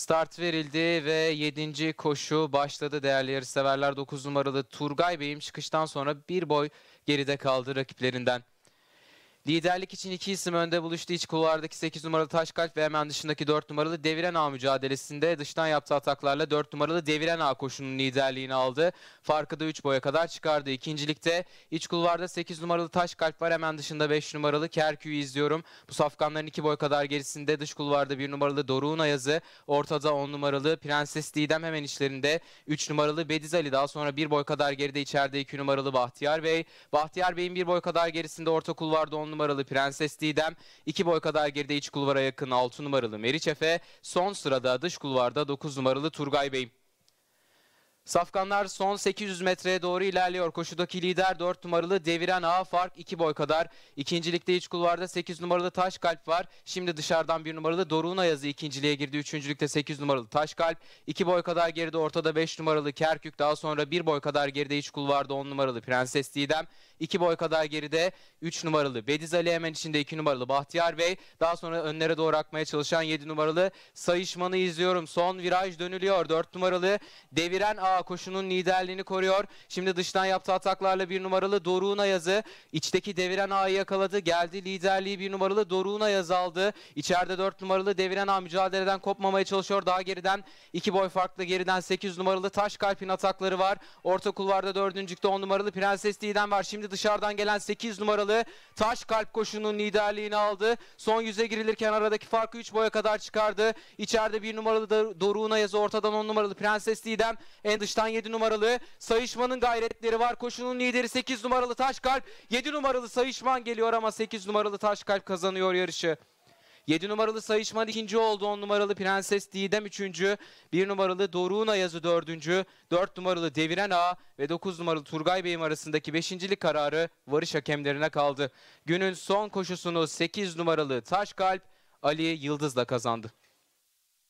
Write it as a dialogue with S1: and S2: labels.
S1: Start verildi ve 7. koşu başladı değerli yarışseverler. 9 numaralı Turgay Bey'im çıkıştan sonra bir boy geride kaldı rakiplerinden. Liderlik için iki isim önde buluştu. İç kulvardaki 8 numaralı Taşkalp ve hemen dışındaki 4 numaralı Deviren Ağ mücadelesinde dıştan yaptığı ataklarla 4 numaralı Deviren Ağ koşunun liderliğini aldı. Farkı da 3 boya kadar çıkardı. İkincilikte iç kulvarda 8 numaralı Taşkalp var. Hemen dışında 5 numaralı Kerkü'yü izliyorum. Bu safkanların 2 boy kadar gerisinde dış kulvarda 1 numaralı Doruğun Ayazı. Ortada 10 numaralı Prenses Didem hemen içlerinde. 3 numaralı Bediz Ali daha sonra 1 boy kadar geride içeride 2 numaralı Bahtiyar Bey. Bahtiyar Bey'in 1 boy kadar gerisinde orta kulvarda 10 10 numaralı Prenses Didem, 2 boy kadar geride iç kulvara yakın 6 numaralı Meriçefe, son sırada dış kulvarda 9 numaralı Turgay Beyim. Safkanlar son 800 metreye doğru ilerliyor. Koşudaki lider 4 numaralı Deviren A. fark 2 boy kadar. İkincilikte iç kulvarda 8 numaralı Taş Kalp var. Şimdi dışarıdan 1 numaralı Doruğun Ayazı ikinciliğe girdi. Üçüncülükte 8 numaralı Taş Kalp. 2 boy kadar geride ortada 5 numaralı Kerkük. Daha sonra 1 boy kadar geride iç kulvarda 10 numaralı Prenses Didem. 2 boy kadar geride 3 numaralı Bediz Ali hemen içinde 2 numaralı Bahtiyar Bey. Daha sonra önlere doğru akmaya çalışan 7 numaralı Sayışman'ı izliyorum. Son viraj dönülüyor. 4 numaralı Deviren A koşunun liderliğini koruyor. Şimdi dıştan yaptığı ataklarla bir numaralı Doruk'un Ayaz'ı içteki deviren A'yı yakaladı. Geldi liderliği bir numaralı Doruk'un Ayaz aldı. İçeride dört numaralı deviren A mücadeleden kopmamaya çalışıyor. Daha geriden iki boy farklı geriden sekiz numaralı Taş Kalp'in atakları var. Orta kulvarda dördüncükte on numaralı Prenses Didem var. Şimdi dışarıdan gelen sekiz numaralı Taş Kalp koşunun liderliğini aldı. Son yüze girilirken aradaki farkı üç boya kadar çıkardı. İçeride bir numaralı Doruk'un Ayaz'ı ortadan on numaralı Prenses Didem en dış Dıştan 7 numaralı Sayışman'ın gayretleri var. Koşunun lideri 8 numaralı Taşkalp. 7 numaralı Sayışman geliyor ama 8 numaralı Taşkalp kazanıyor yarışı. 7 numaralı Sayışman ikinci oldu. 10 numaralı Prenses Didem üçüncü. 1 numaralı Doruğun Ayazı dördüncü. 4 numaralı Deviren Ağa ve 9 numaralı Turgay Bey'im arasındaki 5.lik kararı varış hakemlerine kaldı. Günün son koşusunu 8 numaralı Taşkalp Ali Yıldız'la kazandı.